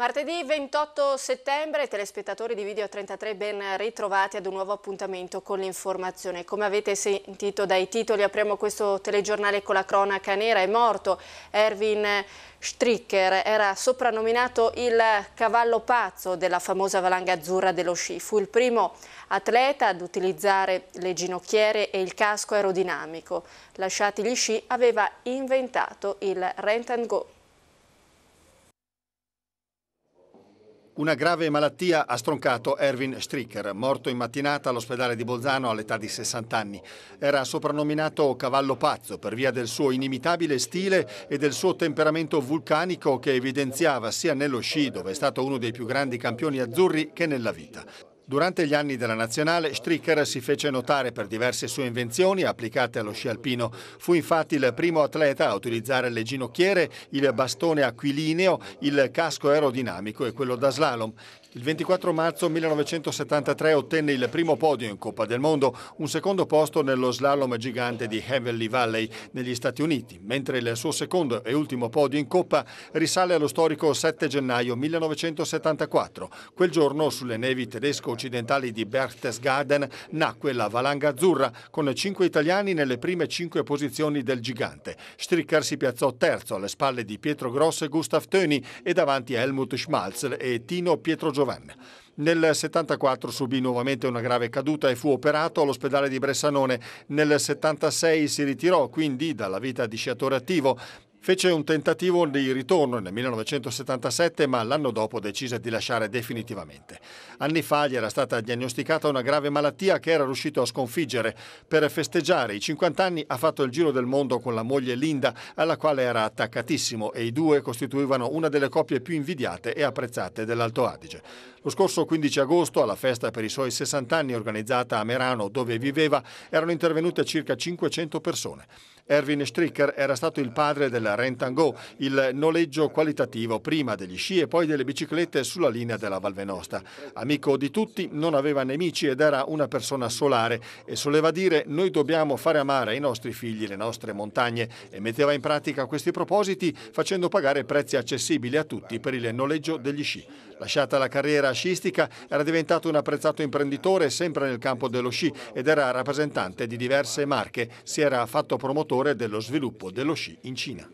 Martedì 28 settembre, telespettatori di Video 33 ben ritrovati ad un nuovo appuntamento con l'informazione. Come avete sentito dai titoli, apriamo questo telegiornale con la cronaca nera. È morto Erwin Stricker, era soprannominato il cavallo pazzo della famosa valanga azzurra dello sci. Fu il primo atleta ad utilizzare le ginocchiere e il casco aerodinamico. Lasciati gli sci, aveva inventato il rent and go. Una grave malattia ha stroncato Erwin Stricker, morto in mattinata all'ospedale di Bolzano all'età di 60 anni. Era soprannominato Cavallo Pazzo per via del suo inimitabile stile e del suo temperamento vulcanico che evidenziava sia nello sci, dove è stato uno dei più grandi campioni azzurri, che nella vita. Durante gli anni della nazionale, Stricker si fece notare per diverse sue invenzioni applicate allo sci alpino. Fu infatti il primo atleta a utilizzare le ginocchiere, il bastone aquilineo, il casco aerodinamico e quello da slalom. Il 24 marzo 1973 ottenne il primo podio in Coppa del Mondo, un secondo posto nello slalom gigante di Heavenly Valley negli Stati Uniti, mentre il suo secondo e ultimo podio in Coppa risale allo storico 7 gennaio 1974. Quel giorno sulle nevi tedesco occidentali di Berchtesgaden nacque la valanga azzurra con cinque italiani nelle prime cinque posizioni del gigante. Stricker si piazzò terzo alle spalle di Pietro Gross e Gustav Töni e davanti a Helmut Schmalz e Tino Pietro Giovanna. Nel 74 subì nuovamente una grave caduta e fu operato all'ospedale di Bressanone. Nel 76 si ritirò quindi dalla vita di sciatore attivo. Fece un tentativo di ritorno nel 1977, ma l'anno dopo decise di lasciare definitivamente. Anni fa gli era stata diagnosticata una grave malattia che era riuscito a sconfiggere. Per festeggiare i 50 anni ha fatto il giro del mondo con la moglie Linda, alla quale era attaccatissimo, e i due costituivano una delle coppie più invidiate e apprezzate dell'Alto Adige. Lo scorso 15 agosto, alla festa per i suoi 60 anni organizzata a Merano, dove viveva, erano intervenute circa 500 persone. Erwin Stricker era stato il padre del rent and go, il noleggio qualitativo prima degli sci e poi delle biciclette sulla linea della Valvenosta. Amico di tutti, non aveva nemici ed era una persona solare e soleva dire noi dobbiamo fare amare ai nostri figli le nostre montagne e metteva in pratica questi propositi facendo pagare prezzi accessibili a tutti per il noleggio degli sci. Lasciata la carriera carriera sciistica, era diventato un apprezzato imprenditore sempre nel campo dello sci ed era rappresentante di diverse marche. Si era fatto promotore dello sviluppo dello sci in Cina.